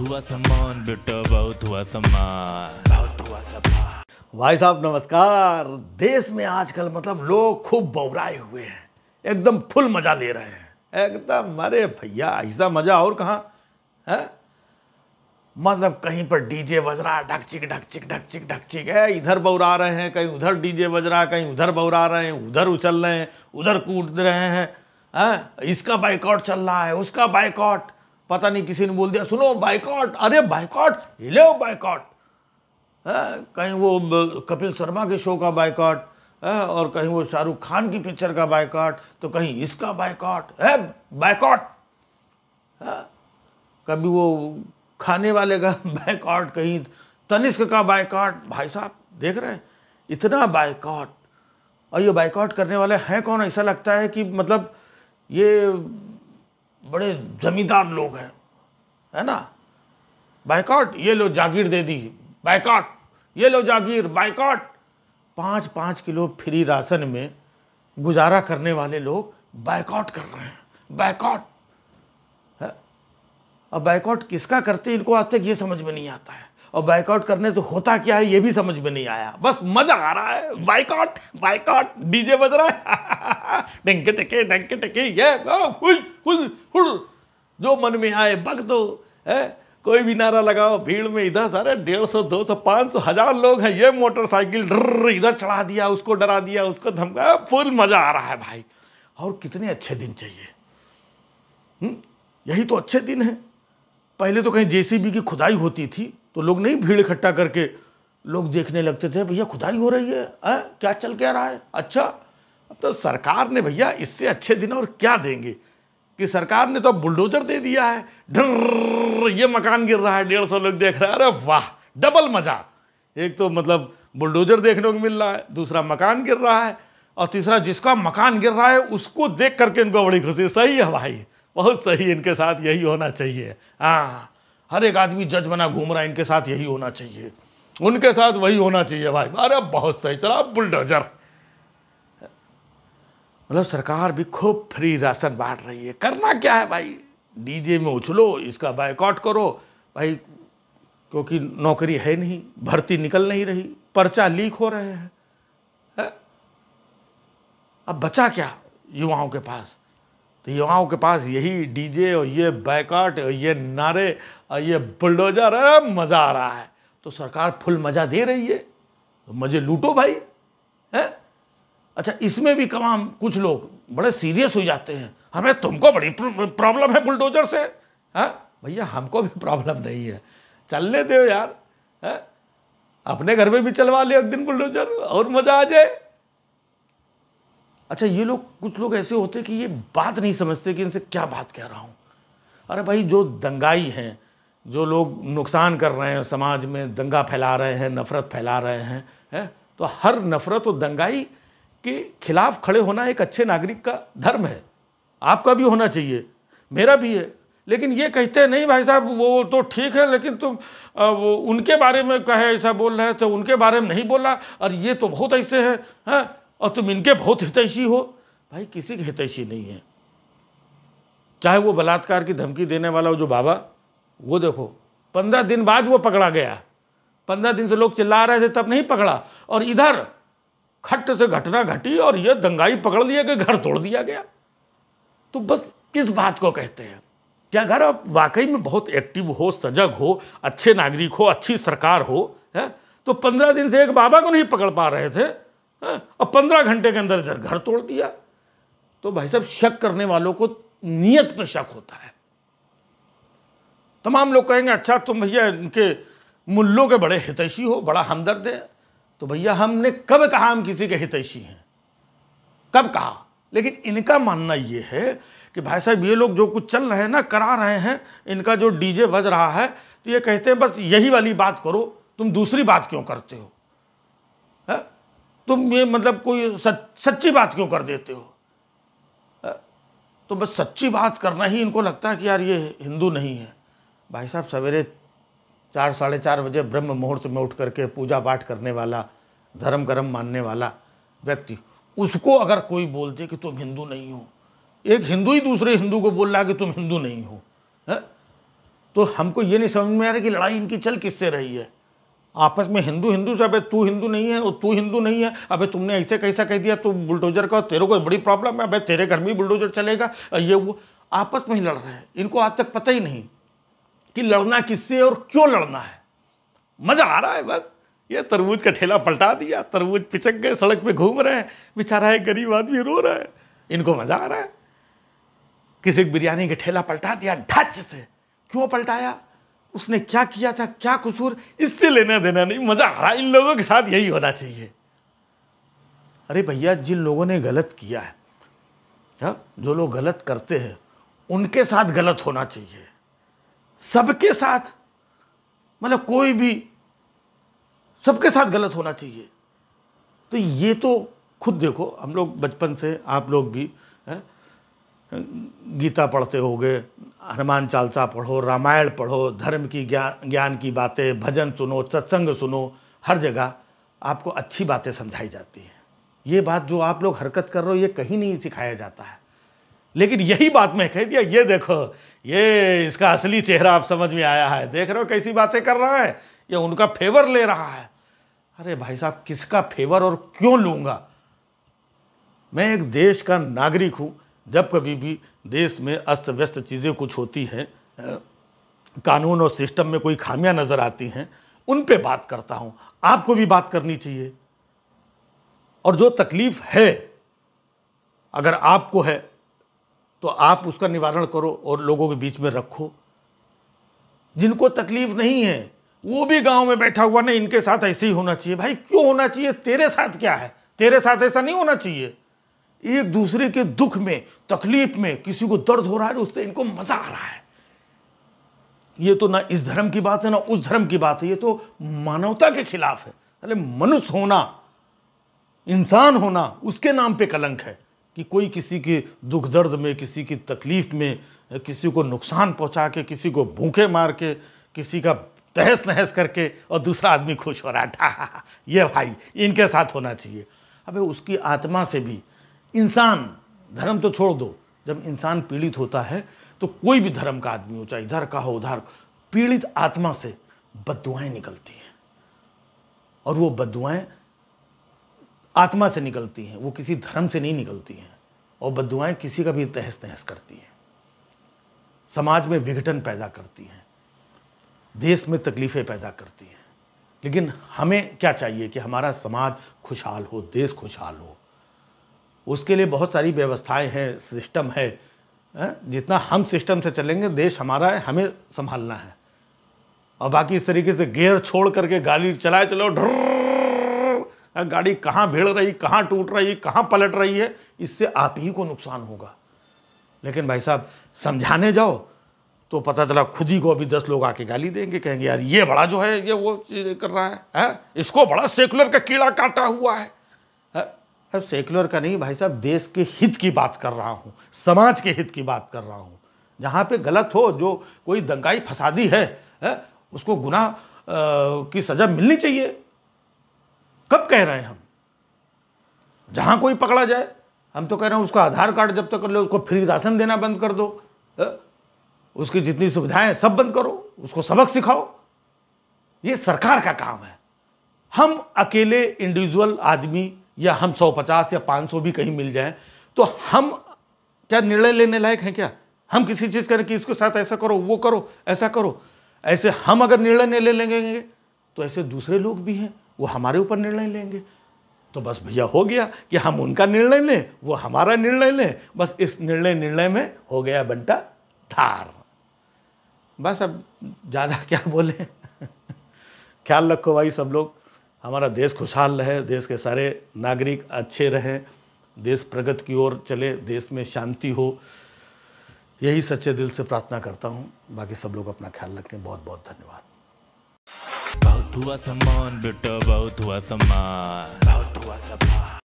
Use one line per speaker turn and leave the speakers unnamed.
हुआ सम्मान बेटा बहुत हुआ सम्मान बहुत हुआ सम्मान भाई साहब नमस्कार देश में आजकल मतलब लोग खूब बौराए हुए हैं एकदम फुल मज़ा ले रहे हैं एकदम अरे भैया ऐसा मज़ा और कहाँ है मतलब कहीं पर डीजे बज रहा ढक चिक ढक चिक ढक चिक ढक चिक है इधर बौरा रहे हैं कहीं उधर डीजे बज रहा है कहीं उधर बौरा रहे हैं उधर उछल रहे हैं उधर कूद रहे हैं है? इसका बाइकआउट चल रहा है उसका बाइकआउट पता नहीं किसी ने बोल दिया सुनो बाइकॉट अरे बाइकॉट हिले बाइकॉट कहीं वो कपिल शर्मा के शो का बाइकॉट हाँ, और कहीं वो शाहरुख खान की पिक्चर का बाइकॉट तो कहीं इसका बाइकॉट है बाइकॉट हाँ, कभी वो खाने वाले का बाइकॉट कहीं तनिष्क का बाइकॉट भाई साहब देख रहे हैं इतना बाइकॉट और ये बाइकॉट करने वाले हैं कौन ऐसा लगता है कि मतलब ये बड़े जमींदार लोग हैं है ना बाइकॉट ये लो जागीर दे दी बाइकॉट ये लो जागीर बाइकॉट पाँच पाँच किलो फ्री राशन में गुजारा करने वाले लोग बाइकॉट कर रहे हैं है अब बाइकॉट किसका करते इनको आज तक ये समझ में नहीं आता है और बाइकआउट करने से होता क्या है ये भी समझ में नहीं आया बस मज़ा आ रहा है बाइकआउट बाइकआउट डीजे बज रहा है डंके टके डंके टके ये जो मन में आए बग दो है कोई भी नारा लगाओ भीड़ में इधर सारे डेढ़ सौ दो सौ पाँच सौ हजार लोग हैं ये मोटरसाइकिल डर इधर चढ़ा दिया उसको डरा दिया उसको धमकाया फुल मज़ा आ रहा है भाई और कितने अच्छे दिन चाहिए हुँ? हम्म? यही तो अच्छे दिन है पहले तो कहीं जेसीबी की खुदाई होती थी तो लोग नहीं भीड़ इकट्ठा करके लोग देखने लगते थे भैया खुदाई हो रही है आ? क्या चल क्या रहा है अच्छा अब तो सरकार ने भैया इससे अच्छे दिन और क्या देंगे कि सरकार ने तो अब बुलडोजर दे दिया है ढर ये मकान गिर रहा है डेढ़ सौ लोग देख रहे हैं अरे वाह डबल मज़ा एक तो मतलब बुलडोजर देखने को मिल रहा है दूसरा मकान गिर रहा है और तीसरा जिसका मकान गिर रहा है उसको देख करके इनको बड़ी खुशी सही है भाई बहुत सही इनके साथ यही होना चाहिए हाँ हर एक आदमी जज बना घूम रहा है इनके साथ यही होना चाहिए उनके साथ वही होना चाहिए भाई अरे बहुत सही चला बुलडोजर मतलब सरकार भी खूब फ्री राशन बांट रही है करना क्या है भाई डीजे में उछलो इसका बायकॉट करो भाई क्योंकि नौकरी है नहीं भर्ती निकल नहीं रही पर्चा लीक हो रहे हैं है? अब बचा क्या युवाओं के पास तो युवाओं के पास यही डीजे और ये बैकआउट ये नारे और ये बुलडोजर मज़ा आ रहा है तो सरकार फुल मज़ा दे रही है तो मज़े लूटो भाई है अच्छा इसमें भी कमाम कुछ लोग बड़े सीरियस हो जाते हैं हमें तुमको बड़ी प्रॉब्लम है बुलडोजर से है भैया हमको भी प्रॉब्लम नहीं है चलने दो यार है अपने घर में भी चलवा ले एक दिन बुलडोजर और मज़ा आ जाए अच्छा ये लोग कुछ लोग ऐसे होते कि ये बात नहीं समझते कि इनसे क्या बात कह रहा हूँ अरे भाई जो दंगाई हैं जो लोग नुकसान कर रहे हैं समाज में दंगा फैला रहे हैं नफ़रत फैला रहे हैं है? तो हर नफ़रत और दंगाई के खिलाफ खड़े होना एक अच्छे नागरिक का धर्म है आपका भी होना चाहिए मेरा भी है लेकिन ये कहते हैं नहीं भाई साहब वो तो ठीक है लेकिन तुम वो उनके बारे में कहे ऐसा बोल रहे थे उनके बारे में नहीं बोला और ये तो बहुत ऐसे हैं हैं और तुम इनके बहुत हितैषी हो भाई किसी के हितैषी नहीं है चाहे वो बलात्कार की धमकी देने वाला हो जो बाबा वो देखो पंद्रह दिन बाद वो पकड़ा गया पंद्रह दिन से लोग चिल्ला रहे थे तब नहीं पकड़ा और इधर खट से घटना घटी और ये दंगाई पकड़ लिया कि घर तोड़ दिया गया तो बस इस बात को कहते हैं कि अगर आप वाकई में बहुत एक्टिव हो सजग हो अच्छे नागरिक हो अच्छी सरकार हो है तो पंद्रह दिन से एक बाबा को नहीं पकड़ पा रहे थे हाँ, अब पंद्रह घंटे के अंदर घर तोड़ दिया तो भाई साहब शक करने वालों को नीयत में शक होता है तमाम लोग कहेंगे अच्छा तुम भैया इनके मुल्लों के बड़े हितैषी हो बड़ा हमदर्द है तो भैया हमने कब कहा हम किसी के हितैषी हैं कब कहा लेकिन इनका मानना ये है कि भाई साहब ये लोग जो कुछ चल रहे हैं ना करा रहे हैं इनका जो डीजे बज रहा है तो ये कहते हैं बस यही वाली बात करो तुम दूसरी बात क्यों करते हो है? हाँ? तुम ये मतलब कोई सच, सच्ची बात क्यों कर देते हो तो बस सच्ची बात करना ही इनको लगता है कि यार ये हिंदू नहीं है भाई साहब सवेरे चार साढ़े चार बजे ब्रह्म मुहूर्त में उठ करके पूजा पाठ करने वाला धर्म कर्म मानने वाला व्यक्ति उसको अगर कोई बोल दे कि तुम हिंदू नहीं हो एक हिंदू ही दूसरे हिंदू को बोल रहा कि तुम हिंदू नहीं हो है? तो हमको ये नहीं समझ में आ रहा कि लड़ाई इनकी चल किससे रही है आपस में हिंदू हिंदू से अबे तू हिंदू नहीं है और तू हिंदू नहीं है अबे तुमने ऐसे कैसा कह दिया तू बुलडोजर का तेरे को बड़ी प्रॉब्लम है अबे तेरे घर में बुलडोजर चलेगा ये वो आपस में ही लड़ रहे हैं इनको आज तक पता ही नहीं कि लड़ना किससे और क्यों लड़ना है मज़ा आ रहा है बस ये तरबूज का ठेला पलटा दिया तरबूज पिचक गए सड़क पर घूम रहे हैं बेचारा है गरीब आदमी रो रहा है इनको मज़ा आ रहा है किसी बिरयानी का ठेला पलटा दिया ढच से क्यों पलटाया उसने क्या किया था क्या कसूर इससे लेना देना नहीं मज़ा हरा इन लोगों के साथ यही होना चाहिए अरे भैया जिन लोगों ने गलत किया है हा? जो लोग गलत करते हैं उनके साथ गलत होना चाहिए सबके साथ मतलब कोई भी सबके साथ गलत होना चाहिए तो ये तो खुद देखो हम लोग बचपन से आप लोग भी है हाँ, गीता पढ़ते होगे हनुमान चालसा पढ़ो रामायण पढ़ो धर्म की ज्ञान ज्ञान की बातें भजन सुनो सत्संग सुनो हर जगह आपको अच्छी बातें समझाई जाती हैं ये बात जो आप लोग हरकत कर रहे हो ये कहीं नहीं सिखाया जाता है लेकिन यही बात मैं कह दिया ये देखो ये इसका असली चेहरा आप समझ में आया है देख रहे हो कैसी बातें कर रहा है ये उनका फेवर ले रहा है अरे भाई साहब किसका फेवर और क्यों लूँगा मैं एक देश का नागरिक हूँ जब कभी भी देश में अस्त व्यस्त चीज़ें कुछ होती हैं कानून और सिस्टम में कोई खामियां नज़र आती हैं उन पे बात करता हूं आपको भी बात करनी चाहिए और जो तकलीफ़ है अगर आपको है तो आप उसका निवारण करो और लोगों के बीच में रखो जिनको तकलीफ़ नहीं है वो भी गांव में बैठा हुआ नहीं इनके साथ ऐसे ही होना चाहिए भाई क्यों होना चाहिए तेरे साथ क्या है तेरे साथ ऐसा नहीं होना चाहिए एक दूसरे के दुख में तकलीफ में किसी को दर्द हो रहा है तो उससे इनको मजा आ रहा है ये तो ना इस धर्म की बात है ना उस धर्म की बात है ये तो मानवता के खिलाफ है अरे मनुष्य होना इंसान होना उसके नाम पे कलंक है कि कोई किसी के दुख दर्द में किसी की तकलीफ में किसी को नुकसान पहुंचा के किसी को भूखे मार के किसी का तहस नहस करके और दूसरा आदमी खुश हो रहा था ये भाई इनके साथ होना चाहिए अबे उसकी आत्मा से भी इंसान धर्म तो छोड़ दो जब इंसान पीड़ित होता है तो कोई भी धर्म का आदमी हो चाहे इधर का हो उधर पीड़ित आत्मा से बदुआएं निकलती हैं और वो बदुआएं आत्मा से निकलती हैं वो किसी धर्म से नहीं निकलती हैं और बदुआएं किसी का भी तहस नहस करती हैं समाज में विघटन पैदा करती हैं देश में तकलीफ़ें पैदा करती हैं लेकिन हमें क्या चाहिए कि हमारा समाज खुशहाल हो देश खुशहाल हो उसके लिए बहुत सारी व्यवस्थाएं हैं सिस्टम है जितना हम सिस्टम से चलेंगे देश हमारा है हमें संभालना है और बाकी इस तरीके से गेयर छोड़ करके गाड़ी चलाए चलो ढर्र गाड़ी कहाँ भिड़ रही कहाँ टूट रही कहाँ पलट रही है इससे आप ही को नुकसान होगा लेकिन भाई साहब समझाने जाओ तो पता चला खुद ही को अभी दस लोग आके गाली देंगे कहेंगे यार ये बड़ा जो है ये वो चीज़ कर रहा है, है? इसको बड़ा सेकुलर का कीड़ा काटा हुआ है अब सेकुलर का नहीं भाई साहब देश के हित की बात कर रहा हूँ समाज के हित की बात कर रहा हूँ जहाँ पे गलत हो जो कोई दंगाई फसादी है, है उसको गुनाह की सज़ा मिलनी चाहिए कब कह रहे हैं हम जहाँ कोई पकड़ा जाए हम तो कह रहे हैं उसका आधार कार्ड जब तक कर लो उसको फ्री राशन देना बंद कर दो है? उसकी जितनी सुविधाएं सब बंद करो उसको सबक सिखाओ ये सरकार का काम है हम अकेले इंडिविजुअल आदमी या हम 150 या 500 भी कहीं मिल जाएं तो हम क्या निर्णय लेने लायक हैं क्या हम किसी चीज़ करें कि इसके साथ ऐसा करो वो करो ऐसा करो ऐसे हम अगर निर्णय नहीं ले लेंगे तो ऐसे दूसरे लोग भी हैं वो हमारे ऊपर निर्णय लेंगे तो बस भैया हो गया कि हम उनका निर्णय लें वो हमारा निर्णय लें बस इस निर्णय निर्णय में हो गया बंटा धार बस अब ज़्यादा क्या बोले ख्याल रखो भाई सब लोग हमारा देश खुशहाल रहे देश के सारे नागरिक अच्छे रहें देश प्रगति की ओर चले देश में शांति हो यही सच्चे दिल से प्रार्थना करता हूँ बाकी सब लोग अपना ख्याल रखें बहुत बहुत धन्यवाद बहुत हुआ सम्मान बेटा बहुत हुआ सम्मान बहुत हुआ सम्मान